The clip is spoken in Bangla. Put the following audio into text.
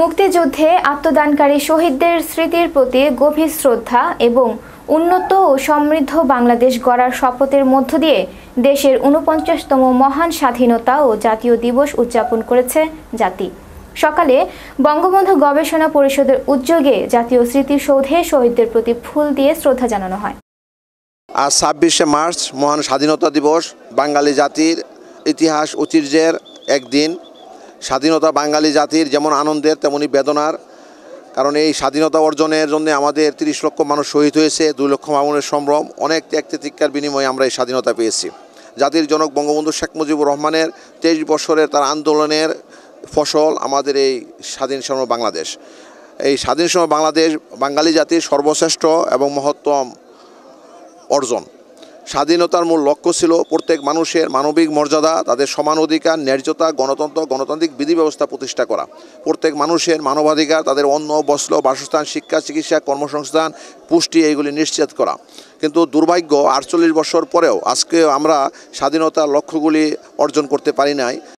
মুক্তিযুদ্ধে আত্মদানকারী শহীদদের স্মৃতির প্রতি গভীর শ্রদ্ধা এবং উন্নত ও সমৃদ্ধ বাংলাদেশ গড়ার শপথের মধ্য দিয়ে দেশের উনপঞ্চাশতম মহান স্বাধীনতা ও জাতীয় দিবস উদযাপন করেছে জাতি সকালে বঙ্গবন্ধু গবেষণা পরিষদের উদ্যোগে জাতীয় স্মৃতিসৌধে শহীদদের প্রতি ফুল দিয়ে শ্রদ্ধা জানানো হয় আজ ছাব্বিশে মার্চ মহান স্বাধীনতা দিবস বাঙালি জাতির ইতিহাস ঐতিহ্যের একদিন স্বাধীনতা বাঙালি জাতির যেমন আনন্দের তেমনি বেদনার কারণ এই স্বাধীনতা অর্জনের জন্য আমাদের তিরিশ লক্ষ মানুষ শহীদ হয়েছে দুই লক্ষ মামুনের সম্ভ্রম অনেক ত্যাগ বিনিময়ে আমরা এই স্বাধীনতা পেয়েছি জাতির জনক বঙ্গবন্ধু শেখ মুজিবুর রহমানের তেইশ বছরের তার আন্দোলনের ফসল আমাদের এই স্বাধীন সম বাংলাদেশ এই স্বাধীন সম বাংলাদেশ বাঙালি জাতির সর্বশ্রেষ্ঠ এবং মহত্তম অর্জন স্বাধীনতার মূল লক্ষ্য ছিল প্রত্যেক মানুষের মানবিক মর্যাদা তাদের সমান অধিকার ন্যায্যতা গণতন্ত্র গণতান্ত্রিক বিধি ব্যবস্থা প্রতিষ্ঠা করা প্রত্যেক মানুষের মানবাধিকার তাদের অন্ন বস্ত্র বাসস্থান শিক্ষা চিকিৎসা কর্মসংস্থান পুষ্টি এইগুলি নিশ্চিত করা কিন্তু দুর্ভাগ্য আটচল্লিশ বছর পরেও আজকে আমরা স্বাধীনতার লক্ষ্যগুলি অর্জন করতে পারি নাই